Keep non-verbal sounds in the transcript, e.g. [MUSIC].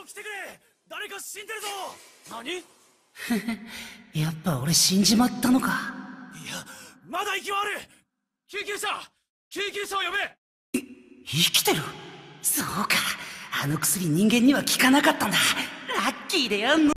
と来てくれ誰か死んでるぞ何 [LAUGHS] やっぱ俺死んじまったのかいやまだ息はある救急車救急車を呼べい生きてるそうかあの薬人間には効かなかったんだラッキーでやんの